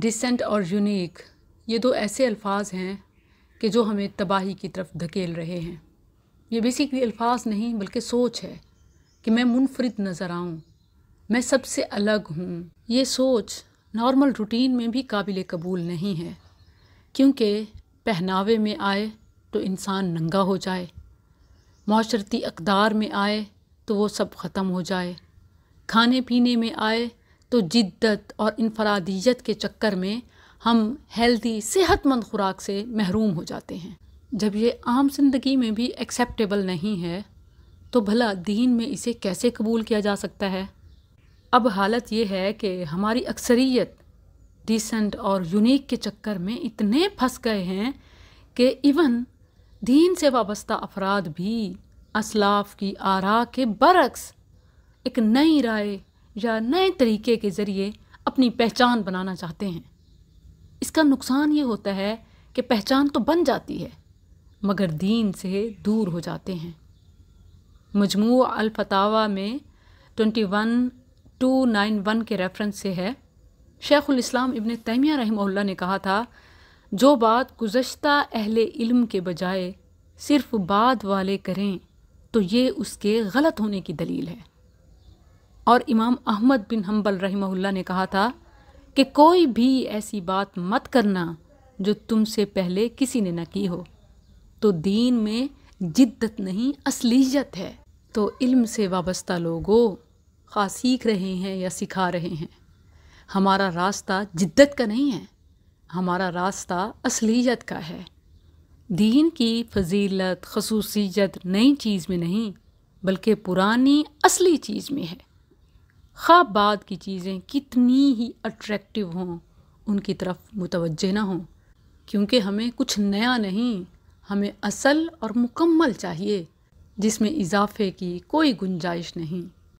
decent और unique ये दो ऐसे अल्फाज हैं कि जो हमें तबाही की तरफ धकेल रहे हैं ये बेसिकली अल्फाज नहीं बल्कि सोच है कि मैं मुनफरद नज़र आऊँ मैं सबसे अलग हूँ ये सोच नॉर्मल रूटीन में भी काबिल कबूल नहीं है क्योंकि पहनावे में आए तो इंसान नंगा हो जाए माशरती अकदार में आए तो वो सब ख़त्म हो जाए खाने पीने में आए तो जिद्दत और इनफरादियत के चक्कर में हम हेल्दी सेहतमंद खुराक से महरूम हो जाते हैं जब ये आम जिंदगी में भी एक्सेप्टेबल नहीं है तो भला दीन में इसे कैसे कबूल किया जा सकता है अब हालत यह है कि हमारी अक्सरियत डिसेंट और यूनिक के चक्कर में इतने फंस गए हैं कि इवन दीन से वाबस्ता अफराद भी असलाफ की आरा के बरक्स एक नई राय या नए तरीके के ज़रिए अपनी पहचान बनाना चाहते हैं इसका नुकसान ये होता है कि पहचान तो बन जाती है मगर दीन से दूर हो जाते हैं मजमू अलफतावा में twenty one two nine one के रेफरेंस से है शेख़ुलस्लाम इबन तैमिया रही ने कहा था जो बात गुज्त अहल इल्म के बजाय सिर्फ़ बाद वाले करें तो ये उसके गलत होने की दलील है और इमाम अहमद बिन हम्बल रहमहुल्ला ने कहा था कि कोई भी ऐसी बात मत करना जो तुमसे पहले किसी ने न की हो तो दीन में जिद्दत नहीं असलीजत है तो इल्म से वाबस्ता लोगों खा सीख रहे हैं या सिखा रहे हैं हमारा रास्ता जिद्दत का नहीं है हमारा रास्ता असलीजत का है दीन की फजीलत खसूसियत नई चीज़ में नहीं बल्कि पुरानी असली चीज़ में है खा बाद की चीज़ें कितनी ही अट्रैक्टिव हों उनकी तरफ मुतवजह ना हों क्योंकि हमें कुछ नया नहीं हमें असल और मुकम्मल चाहिए जिसमें इजाफे की कोई गुंजाइश नहीं